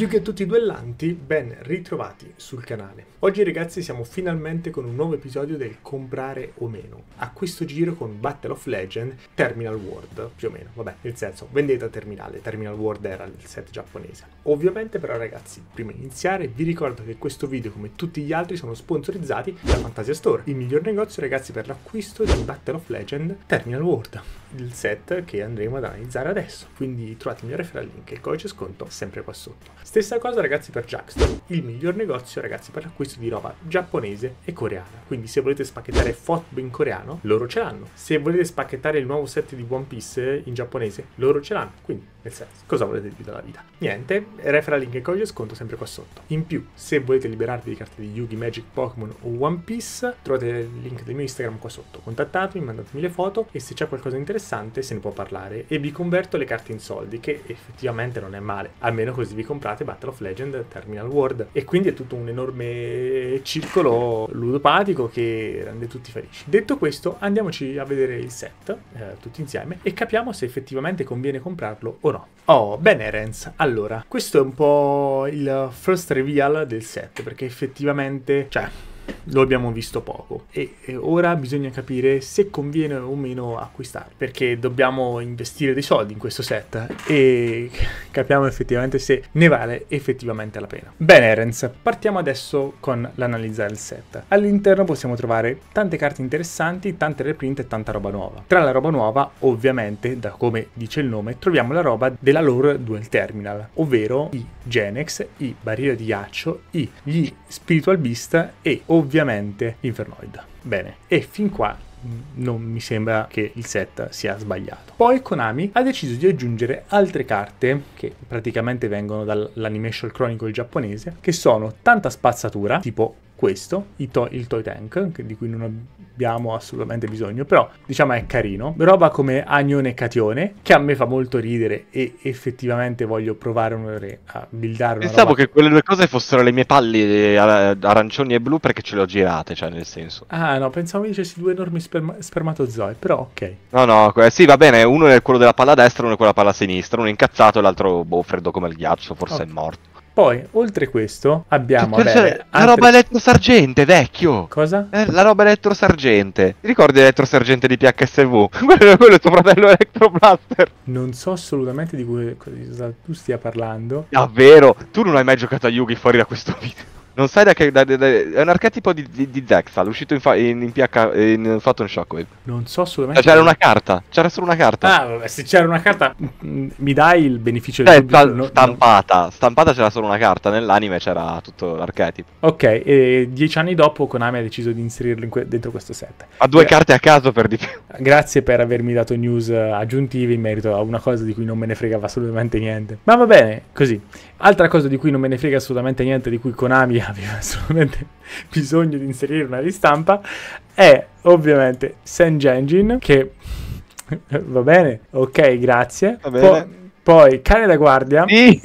Yugi e tutti i duellanti, ben ritrovati sul canale. Oggi ragazzi siamo finalmente con un nuovo episodio del comprare o meno, a questo giro con Battle of Legend Terminal World, più o meno, vabbè, nel senso, vendetta terminale, Terminal World era il set giapponese. Ovviamente però ragazzi, prima di iniziare vi ricordo che questo video come tutti gli altri sono sponsorizzati da Fantasia Store, il miglior negozio ragazzi per l'acquisto di Battle of Legend Terminal World il set che andremo ad analizzare adesso. Quindi trovate il mio referral link e il codice sconto sempre qua sotto. Stessa cosa ragazzi per Jackstore, il miglior negozio ragazzi per l'acquisto di roba giapponese e coreana. Quindi se volete spacchettare Fotbo in coreano, loro ce l'hanno. Se volete spacchettare il nuovo set di One Piece in giapponese, loro ce l'hanno. Quindi nel senso, cosa volete di più dalla vita? Niente, referral link e codice sconto sempre qua sotto. In più, se volete liberarvi di carte di Yugi, Magic, Pokémon o One Piece, trovate il link del mio Instagram qua sotto. Contattatemi, mandatemi le foto e se c'è qualcosa di interessante interessante, se ne può parlare, e vi converto le carte in soldi, che effettivamente non è male, almeno così vi comprate Battle of Legend Terminal World. E quindi è tutto un enorme circolo ludopatico che rende tutti felici. Detto questo, andiamoci a vedere il set, eh, tutti insieme, e capiamo se effettivamente conviene comprarlo o no. Oh, bene Renz, allora, questo è un po' il first reveal del set, perché effettivamente, cioè, lo abbiamo visto poco e ora bisogna capire se conviene o meno acquistare perché dobbiamo investire dei soldi in questo set e capiamo effettivamente se ne vale effettivamente la pena. Bene Erens, partiamo adesso con l'analizzare il set. All'interno possiamo trovare tante carte interessanti, tante reprint e tanta roba nuova. Tra la roba nuova ovviamente, da come dice il nome, troviamo la roba della lore Dual Terminal, ovvero i Genex, i Barriere di Ghiaccio, gli Spiritual Beast e o ovviamente Infernoid. Bene, e fin qua non mi sembra che il set sia sbagliato. Poi Konami ha deciso di aggiungere altre carte che praticamente vengono dall'Animation Chronicle giapponese, che sono tanta spazzatura, tipo questo, il, to- il Toy Tank, di cui non abbiamo assolutamente bisogno, però diciamo è carino. Roba come Agnone e Catione, che a me fa molto ridere e effettivamente voglio provare un'ore a buildare una Pensavo roba... che quelle due cose fossero le mie palle eh, arancioni e blu perché ce le ho girate, cioè nel senso. Ah no, pensavo mi dicessi due enormi sperma- spermatozoi, però ok. No no, sì va bene, uno è quello della palla destra, uno è quello della palla sinistra, uno è incazzato e l'altro boh, freddo come il ghiaccio, forse okay. è morto. Poi, oltre questo, abbiamo... Cioè, vabbè, altre... la roba elettrosargente, vecchio! Cosa? Eh, la roba elettrosargente. Ti ricordi l'elettrosargente di PHSV? quello, quello è tuo fratello Electroblaster. Non so assolutamente di cosa tu stia parlando. Davvero? Tu non hai mai giocato a Yugi fuori da questo video. Non sai da che... Da, da, da, è un archetipo di, di, di Zexal, uscito in, fa, in, in, PH, in Photon Shockwave. Non so assolutamente... Cioè, c'era una carta, c'era solo una carta. Ah, vabbè, se c'era una carta, mm, mi dai il beneficio del cioè, dubbio? No, stampata, no. stampata c'era solo una carta, nell'anime c'era tutto l'archetipo. Ok, e dieci anni dopo Konami ha deciso di inserirlo in que- dentro questo set. Ha due Gra- eh, carte a caso per di più. Grazie per avermi dato news eh, aggiuntivi in merito a una cosa di cui non me ne fregava assolutamente niente. Ma va bene, così. Altra cosa di cui non me ne frega assolutamente niente, di cui Konami aveva assolutamente bisogno di inserire una ristampa, è ovviamente Senjengin, che va bene, ok, grazie. Va Bene. Po- poi, cane da guardia, sì.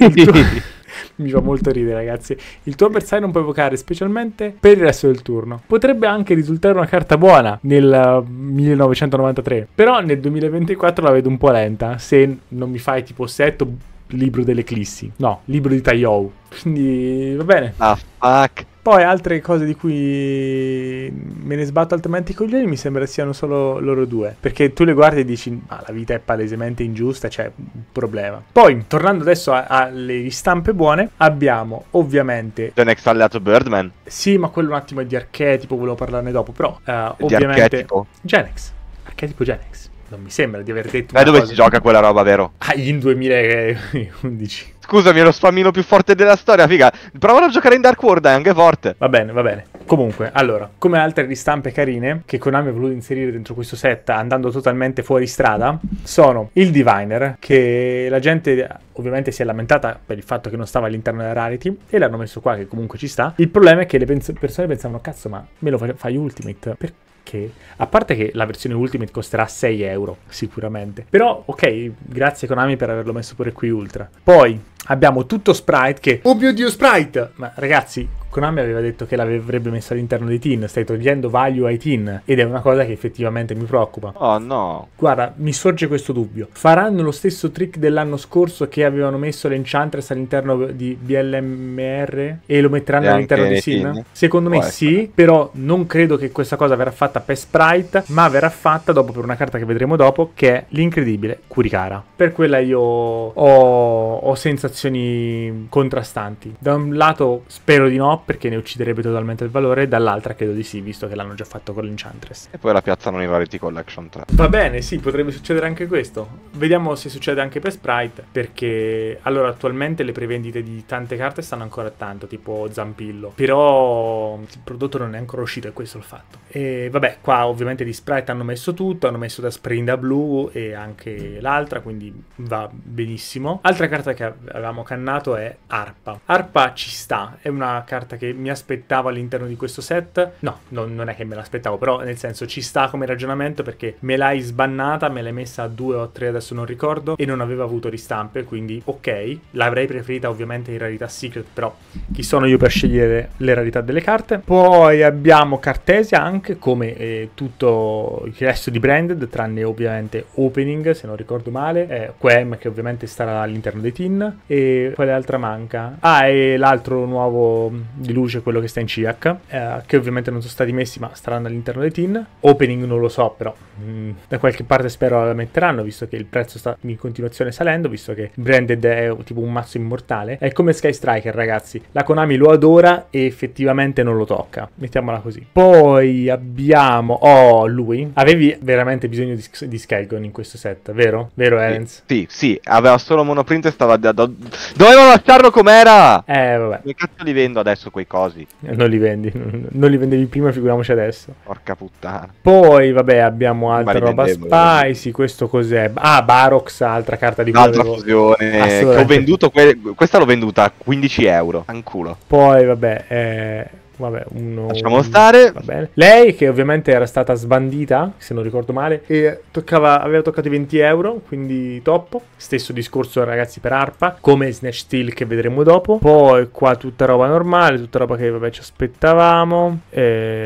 mi fa molto ridere ragazzi, il tuo avversario non può evocare specialmente per il resto del turno. Potrebbe anche risultare una carta buona nel 1993, uh, però nel 2024 la vedo un po' lenta, se non mi fai tipo 7 libro dell'Eclissi. No, libro di Taiyou. Quindi va bene. Ah, fuck. Poi altre cose di cui me ne sbatto altamente i coglioni mi sembra siano solo loro due. Perché tu le guardi e dici, ma la vita è palesemente ingiusta, c'è un problema. Poi, tornando adesso alle ristampe buone, abbiamo ovviamente... The Next Alleato Birdman. Sì, ma quello un attimo è di archetipo, volevo parlarne dopo, però... Uh, ovviamente... Genex. Archetipo Genex. Non mi sembra di aver detto. Ma dove cosa... si gioca quella roba, vero? Ah, in 2011. Scusami, è lo spammino più forte della storia, figa. Provano a giocare in Dark World, è anche forte. Va bene, va bene. Comunque, allora, come altre ristampe carine che Konami ha voluto inserire dentro questo set andando totalmente fuori strada, sono il Diviner, che la gente ovviamente si è lamentata per il fatto che non stava all'interno della Rarity e l'hanno messo qua che comunque ci sta. Il problema è che le pens- persone pensavano, cazzo, ma me lo fai, fai Ultimate? Perché? perché? A parte che la versione Ultimate costerà 6 euro, sicuramente. Però, ok, grazie Konami per averlo messo pure qui Ultra. Poi abbiamo tutto Sprite che... Oh mio Dio, Sprite! Ma ragazzi, Konami aveva detto che l'avrebbe messa all'interno dei teen, stai togliendo value ai teen ed è una cosa che effettivamente mi preoccupa. Oh no. Guarda, mi sorge questo dubbio. Faranno lo stesso trick dell'anno scorso che avevano messo l'Enchantress all'interno di BLMR e lo metteranno e all'interno di Teen? Secondo me sì, essere. però non credo che questa cosa verrà fatta per Sprite, ma verrà fatta dopo per una carta che vedremo dopo che è l'incredibile Kurikara. Per quella io ho, ho sensazioni contrastanti. Da un lato spero di no perché ne ucciderebbe totalmente il valore, dall'altra credo di sì, visto che l'hanno già fatto con l'Enchantress. E poi la piazzano in Rarity Collection 3. Va bene, sì, potrebbe succedere anche questo. Vediamo se succede anche per Sprite, perché allora attualmente le prevendite di tante carte stanno ancora a tanto, tipo Zampillo, però il prodotto non è ancora uscito, è questo il fatto. E vabbè, qua ovviamente di Sprite hanno messo tutto, hanno messo da Sprinda Blue e anche l'altra, quindi va benissimo. Altra carta che avevamo cannato è Arpa. Arpa ci sta, è una carta carta che mi aspettavo all'interno di questo set. No, no non è che me l'aspettavo, però nel senso ci sta come ragionamento perché me l'hai sbannata, me l'hai messa a due o tre adesso non ricordo e non aveva avuto ristampe, quindi ok, l'avrei preferita ovviamente in rarità secret, però chi sono io per scegliere le rarità delle carte? Poi abbiamo Cartesia anche come eh, tutto il resto di branded, tranne ovviamente Opening se non ricordo male, eh, Quem che ovviamente starà all'interno dei tin e quale altra manca? Ah, e l'altro nuovo di luce quello che sta in CIAC, eh, che ovviamente non sono stati messi ma staranno all'interno dei tin. Opening non lo so, però mh, mm, da qualche parte spero la metteranno, visto che il prezzo sta in continuazione salendo, visto che Branded è tipo un mazzo immortale. È come Sky Striker, ragazzi. La Konami lo adora e effettivamente non lo tocca. Mettiamola così. Poi abbiamo... Oh, lui. Avevi veramente bisogno di, di Skygon in questo set, vero? Vero, Erens? Sì, sì. Aveva solo monoprint e stava... Da, da... Dovevano lasciarlo com'era! Eh, vabbè. Che cazzo li vendo adesso? adesso quei cosi. Eh, non li vendi, non li vendevi prima, figuriamoci adesso. Porca puttana. Poi, vabbè, abbiamo altra roba spicy, questo cos'è? Ah, Barox, altra carta di Un'altra fusione, che ho venduto, que- questa l'ho venduta a 15 euro, anculo. Poi, vabbè, eh Vabbè, uno. Lasciamo stare. Va bene. Lei, che ovviamente era stata sbandita, se non ricordo male, e toccava, aveva toccato i 20 euro, quindi top. Stesso discorso, ragazzi, per Arpa, come Snatch Steel che vedremo dopo. Poi qua tutta roba normale, tutta roba che vabbè ci aspettavamo. E...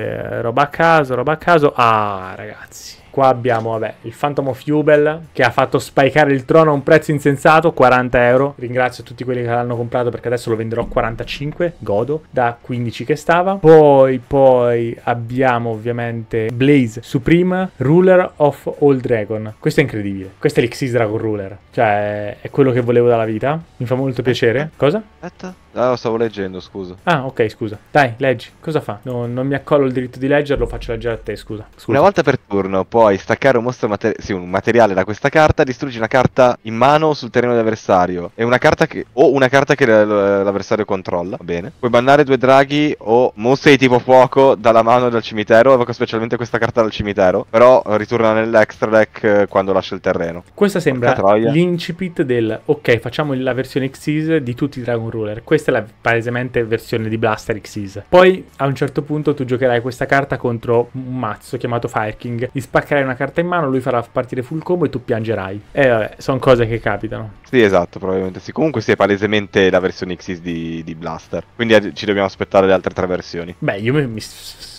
Eh, roba a caso, roba a caso. Ah, ragazzi. Qua abbiamo vabbè, il Phantom of Jubel che ha fatto spicare il trono a un prezzo insensato, 40 euro. Ringrazio tutti quelli che l'hanno comprato perché adesso lo venderò 45, godo, da 15 che stava. Poi, poi abbiamo ovviamente Blaze Supreme, Ruler of All Dragon. Questo è incredibile. Questo è l'Xis Dragon Ruler. Cioè, è quello che volevo dalla vita. Mi fa molto piacere. Cosa? Aspetta. Ah, lo stavo leggendo, scusa. Ah, ok, scusa. Dai, leggi. Cosa fa? No, non mi accollo il diritto di leggerlo, faccio leggere a te, scusa. scusa. Una volta per turno può puoi staccare un, mater- sì, un materiale da questa carta, distruggi una carta in mano sul terreno dell'avversario. E una carta che. o una carta che l- l'avversario controlla. Va bene. Puoi bannare due draghi o mostri di tipo fuoco dalla mano e dal cimitero. Evoca specialmente questa carta dal cimitero. Però ritorna nell'extra deck eh, quando lascia il terreno. Questa sembra l'incipit del ok, facciamo la versione Xyz di tutti i Dragon Ruler. Questa è la palesemente versione di Blaster Xyz. Poi a un certo punto tu giocherai questa carta contro un mazzo chiamato Fire King. Gli spac- saccherai una carta in mano, lui farà partire full combo e tu piangerai. E eh, vabbè, sono cose che capitano. Sì, esatto, probabilmente sì. Comunque sì, è palesemente la versione Xyz di, di Blaster. Quindi ci dobbiamo aspettare le altre tre versioni. Beh, io mi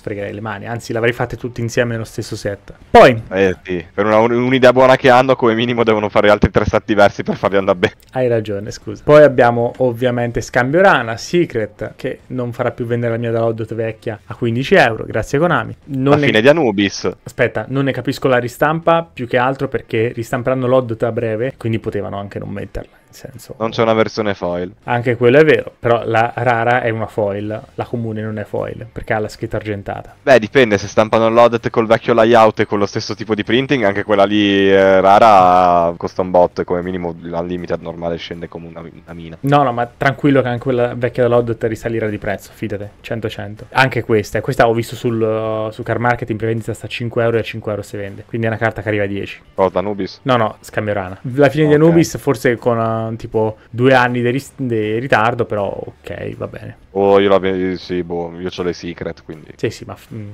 fregherei le mani, anzi l'avrei fatte tutte insieme nello stesso set. Poi... Eh sì, per una, un'idea buona che hanno come minimo devono fare altri tre set diversi per farli andare bene. Hai ragione, scusa. Poi abbiamo ovviamente Scambio Rana, Secret, che non farà più vendere la mia download vecchia a 15 euro, grazie a Konami. Non la ne... fine di Anubis. Aspetta, non ne capisco la ristampa più che altro perché ristamperanno l'Oddot a breve, quindi potevano anche non metterla. Senso, non c'è una versione foil. Anche quello è vero, però la rara è una foil, la comune non è foil, perché ha la scritta argentata. Beh, dipende, se stampano l'odet col vecchio layout e con lo stesso tipo di printing, anche quella lì eh, rara costa un bot, e come minimo la limited normale scende come una, una, mina. No, no, ma tranquillo che anche quella vecchia dell'odet risalirà di prezzo, fidate, 100-100. Anche questa, eh, questa ho visto sul, uh, Car Market in prevendita sta a 5 euro e a 5 euro se vende, quindi è una carta che arriva a 10. Cosa, Anubis? No, no, Scambiorana. La fine okay. di Anubis forse con... Uh, tipo due anni di, ris- ritardo, però ok, va bene. Oh, io la sì, boh, io ho le secret, quindi. Sì, sì, ma f- mm, mm,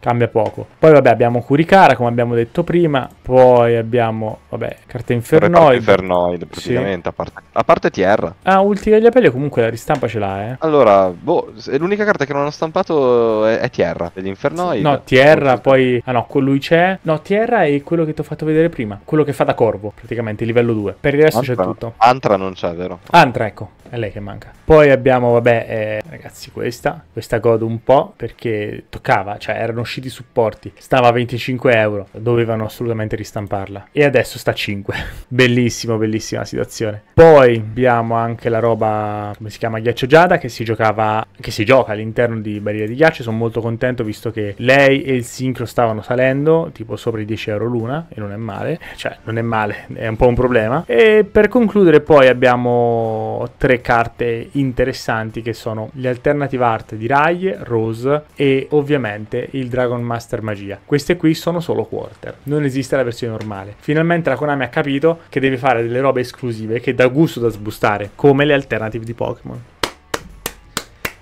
cambia poco. Poi vabbè, abbiamo Kurikara, come abbiamo detto prima, poi abbiamo, vabbè, Carte infernoide. Infernoid, praticamente, sì. a, parte, a parte Tierra. Ah, Ulti degli appelli, comunque la ristampa ce l'ha, eh. Allora, boh, l'unica carta che non ho stampato è, eh, è Tierra, degli infernoide. No, Tierra, poi... Ah no, con lui c'è... No, Tierra è quello che ti ho fatto vedere prima, quello che fa da corvo, praticamente, livello 2. Per il resto c'è tutto. Antra non c'è, vero? Antra, ecco, è lei che manca. Poi abbiamo, vabbè... Eh, ragazzi questa, questa godo un po' perché toccava, cioè erano usciti i supporti, stava a 25 euro, dovevano assolutamente ristamparla e adesso sta a 5. Bellissimo, bellissima situazione. Poi abbiamo anche la roba, come si chiama, Ghiaccio Giada che si giocava, che si gioca all'interno di Barriere di Ghiaccio, sono molto contento visto che lei e il Sincro stavano salendo tipo sopra i 10 euro l'una e non è male, cioè non è male, è un po' un problema. E per concludere poi abbiamo tre carte interessanti che sono sono le alternative art di Rai, Rose e ovviamente il Dragon Master Magia. Queste qui sono solo quarter, non esiste la versione normale. Finalmente la Konami ha capito che deve fare delle robe esclusive che dà gusto da sbustare, come le alternative di Pokémon.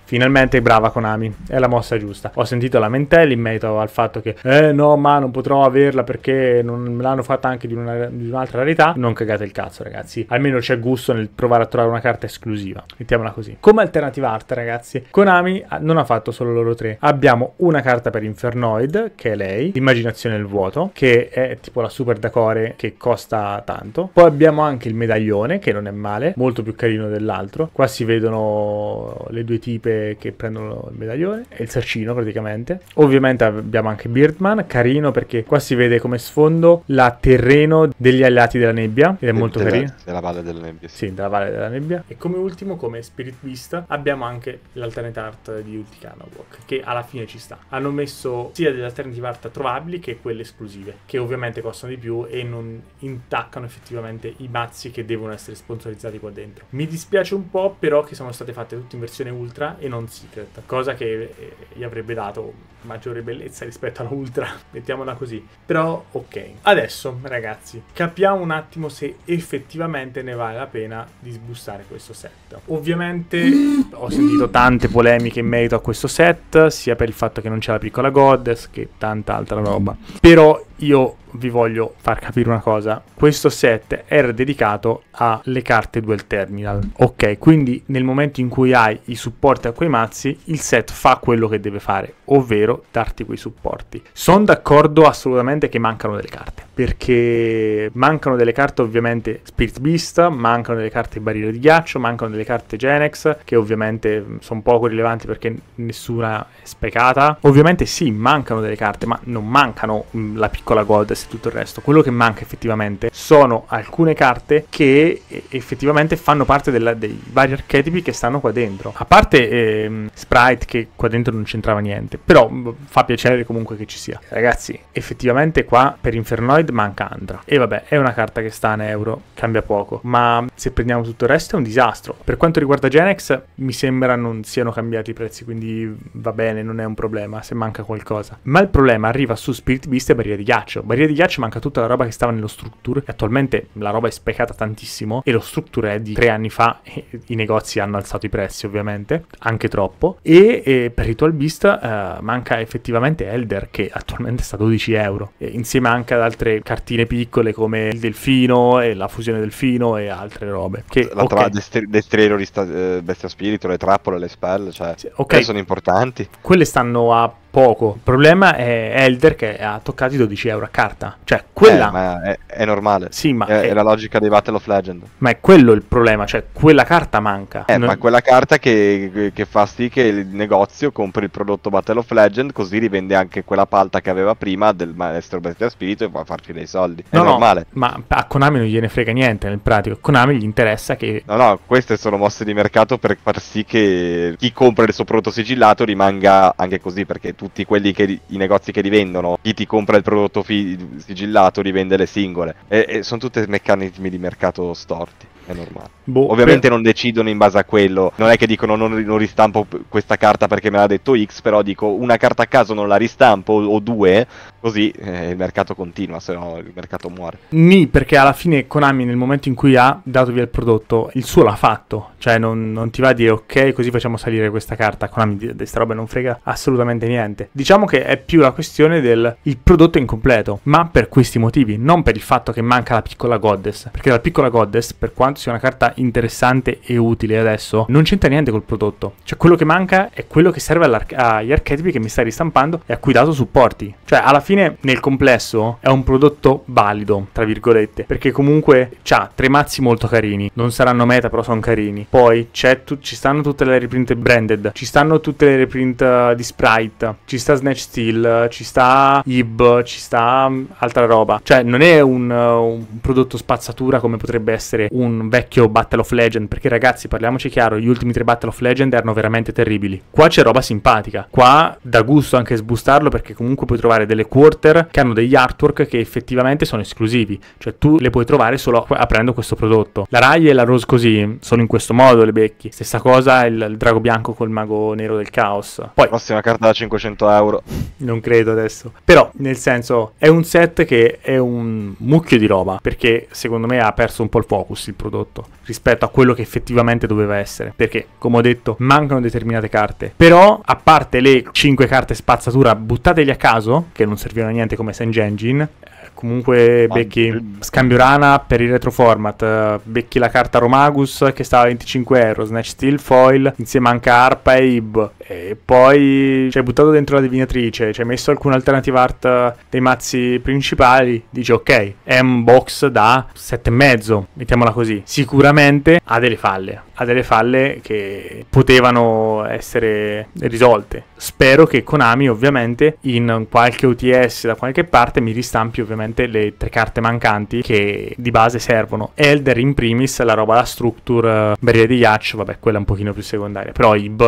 Finalmente brava Konami, è la mossa giusta. Ho sentito lamentele in merito al fatto che eh no, ma non potrò averla perché non me l'hanno fatta anche di, una, di un'altra rarità. Non cagate il cazzo, ragazzi. Almeno c'è gusto nel provare a trovare una carta esclusiva. Mettiamola così. Come alternativa art, ragazzi, Konami non ha fatto solo loro tre. Abbiamo una carta per Infernoid, che è lei, Immaginazione il vuoto, che è tipo la super dacore che costa tanto. Poi abbiamo anche il medaglione, che non è male, molto più carino dell'altro. Qua si vedono le due tipe che, prendono il medaglione e il saccino praticamente. Ovviamente abbiamo anche Birdman, carino perché qua si vede come sfondo la terreno degli alleati della nebbia ed è molto della, carino. Della Valle della Nebbia. Sì. sì, della Valle della Nebbia. E come ultimo, come Spirit Vista, abbiamo anche l'alternate art di Ulticana Walk che alla fine ci sta. Hanno messo sia delle alternative art trovabili che quelle esclusive, che ovviamente costano di più e non intaccano effettivamente i mazzi che devono essere sponsorizzati qua dentro. Mi dispiace un po' però che sono state fatte tutte in versione ultra e non secret, cosa che eh, gli avrebbe dato maggiore bellezza rispetto alla Ultra, mettiamola così. Però ok. Adesso, ragazzi, capiamo un attimo se effettivamente ne vale la pena di sbussare questo set. Ovviamente mm. ho sentito tante polemiche in merito a questo set, sia per il fatto che non c'è la piccola goddess che tanta altra roba. Però io vi voglio far capire una cosa, questo set era dedicato alle carte dual terminal, ok? Quindi nel momento in cui hai i supporti a quei mazzi, il set fa quello che deve fare, ovvero darti quei supporti. Sono d'accordo assolutamente che mancano delle carte, perché mancano delle carte ovviamente Spirit Beast, mancano delle carte Barriere di Ghiaccio, mancano delle carte Genex che ovviamente mm, sono poco rilevanti perché nessuna è specata. Ovviamente sì, mancano delle carte, ma non mancano mm, la piccola Goddess e tutto il resto. Quello che manca effettivamente sono alcune carte che effettivamente fanno parte della, dei vari archetipi che stanno qua dentro. A parte ehm, Sprite che qua dentro non c'entrava niente, però mm, fa piacere comunque che ci sia. Ragazzi, effettivamente qua per Infernoid Red manca Andra. E vabbè, è una carta che sta in euro, cambia poco. Ma se prendiamo tutto il resto è un disastro. Per quanto riguarda Genex, mi sembra non siano cambiati i prezzi, quindi va bene, non è un problema se manca qualcosa. Ma il problema arriva su Spirit Beast e Barriera di Ghiaccio. Barriera di Ghiaccio manca tutta la roba che stava nello Structure. E attualmente la roba è specata tantissimo. E lo Structure è di tre anni fa. I negozi hanno alzato i prezzi, ovviamente, anche troppo. E, e per Ritual Beast eh, manca effettivamente Elder, che attualmente sta a 12 euro. E insieme anche ad altre cartine piccole come il delfino e la fusione delfino e altre robe. Che, la okay. destri- destriero, rista- eh, bestia spirito, le trappole, le spell, cioè sì, okay. sono importanti. Quelle stanno a poco. Il problema è Elder che ha toccato i 12 euro a carta. Cioè, quella. Eh, è, è, normale. Sì, ma. È, è, la logica dei Battle of Legend. Ma è quello il problema, cioè, quella carta manca. Eh, non... ma quella carta che, che, fa sì che il negozio compri il prodotto Battle of Legend, così rivende anche quella palta che aveva prima del maestro Bestia Spirito e può farci dei soldi. è no, normale. Ma a Konami non gliene frega niente nel pratico. A Konami gli interessa che. No, no, queste sono mosse di mercato per far sì che chi compra il suo prodotto sigillato rimanga anche così, perché tu tutti quelli che i negozi che li vendono, chi ti compra il prodotto fi- sigillato rivende le singole. E, e sono tutti meccanismi di mercato storti è normale. Boh, Ovviamente per... non decidono in base a quello. Non è che dicono non, non, ristampo questa carta perché me l'ha detto X, però dico una carta a caso non la ristampo o due Così eh, il mercato continua, se no il mercato muore. Ni, perché alla fine Konami nel momento in cui ha dato via il prodotto, il suo l'ha fatto. Cioè non, non ti va a dire ok, così facciamo salire questa carta. Konami di, di roba non frega assolutamente niente. Diciamo che è più la questione del il prodotto incompleto, ma per questi motivi, non per il fatto che manca la piccola goddess. Perché la piccola goddess, per quanto sia una carta interessante e utile adesso, non c'entra niente col prodotto. Cioè quello che manca è quello che serve agli archetipi che mi stai ristampando e a cui dato supporti. Cioè alla fine fine nel complesso è un prodotto valido, tra virgolette, perché comunque ha tre mazzi molto carini, non saranno meta però sono carini. Poi c'è tu- ci stanno tutte le reprint branded, ci stanno tutte le reprint eh, di Sprite, ci sta Snatch Steel, ci sta Ib, ci sta mm, altra roba. Cioè non è un, eh, un prodotto spazzatura come potrebbe essere un vecchio Battle of Legend, perché ragazzi parliamoci chiaro, gli ultimi tre Battle of Legend erano veramente terribili. Qua c'è roba simpatica, qua da gusto anche sbustarlo perché comunque puoi trovare delle cuore quarter che hanno degli artwork che effettivamente sono esclusivi, cioè tu le puoi trovare solo aprendo questo prodotto. La Rai e la Rose così sono in questo modo le becchi. Stessa cosa il, il drago bianco col mago nero del caos. Poi prossima carta da 500 euro. Non credo adesso. Però nel senso è un set che è un mucchio di roba perché secondo me ha perso un po' il focus il prodotto rispetto a quello che effettivamente doveva essere, perché come ho detto mancano determinate carte. Però a parte le 5 carte spazzatura buttateli a caso che non sono servivano a niente come Sange Engine, Comunque becchi scambio rana per il retro format eh, becchi la carta Romagus che stava a 25 euro, Snatch Steel Foil, insieme anche a Arpa e Ib. E poi ci hai buttato dentro la divinatrice, ci hai messo alcune alternative art eh, dei mazzi principali, dici ok, è un box da 7,5, mettiamola così. Sicuramente ha delle falle, ha delle falle che potevano essere risolte. Spero che Konami ovviamente in qualche UTS da qualche parte mi ristampi ovviamente praticamente le tre carte mancanti che di base servono. Elder in primis, la roba da structure, eh, barriere di ghiaccio, vabbè, quella è un pochino più secondaria. Però IB,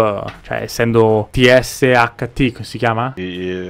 cioè essendo TSHT, come si chiama? The,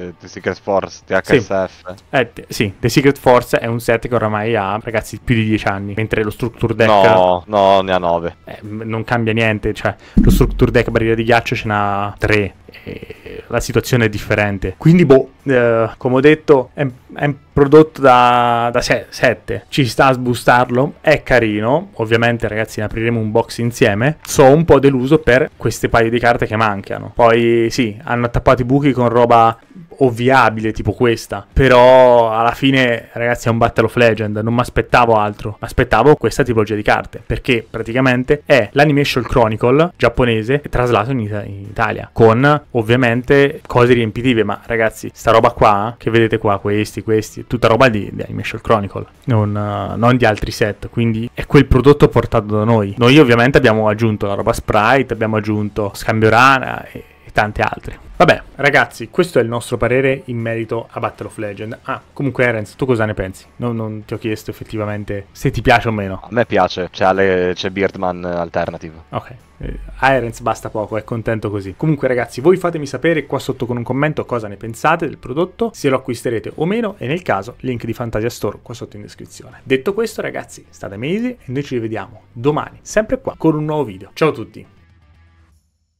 eh, the Secret Force, THSF. Sì. Eh, t- sì, The Secret Force è un set che oramai ha, ragazzi, più di 10 anni, mentre lo structure deck... No, no, ne ha 9. Eh, non cambia niente, cioè lo structure deck barriera di ghiaccio ce n'ha 3 eh, la situazione è differente. Quindi, boh, eh, come ho detto, è, è un prodotto da, da 7. Ci sta a sbustarlo, è carino. Ovviamente, ragazzi, ne apriremo un box insieme. Sono un po' deluso per queste paio di carte che mancano. Poi, sì, hanno attappato i buchi con roba ovviabile tipo questa. Però alla fine, ragazzi, è un Battle of Legend. Non mi aspettavo altro. Mi aspettavo questa tipologia di carte. Perché praticamente è l'Animation Chronicle giapponese traslato in, It- in, Italia. Con ovviamente cose riempitive. Ma ragazzi, sta roba qua, che vedete qua, questi, questi, tutta roba di, di Animation Chronicle. Non, uh, non di altri set. Quindi è quel prodotto portato da noi. Noi ovviamente abbiamo aggiunto la roba sprite, abbiamo aggiunto scambio rana e, e tante altre. Vabbè, ragazzi, questo è il nostro parere in merito a Battle of Legend. Ah, comunque, Renz, tu cosa ne pensi? Non, non, ti ho chiesto effettivamente se ti piace o meno. A me piace, c'è, le, c'è Beardman Alternative. Ok. Eh, a Erens basta poco, è contento così. Comunque, ragazzi, voi fatemi sapere qua sotto con un commento cosa ne pensate del prodotto, se lo acquisterete o meno, e nel caso, link di Fantasia Store qua sotto in descrizione. Detto questo, ragazzi, state mesi e noi ci rivediamo domani, sempre qua, con un nuovo video. Ciao a tutti!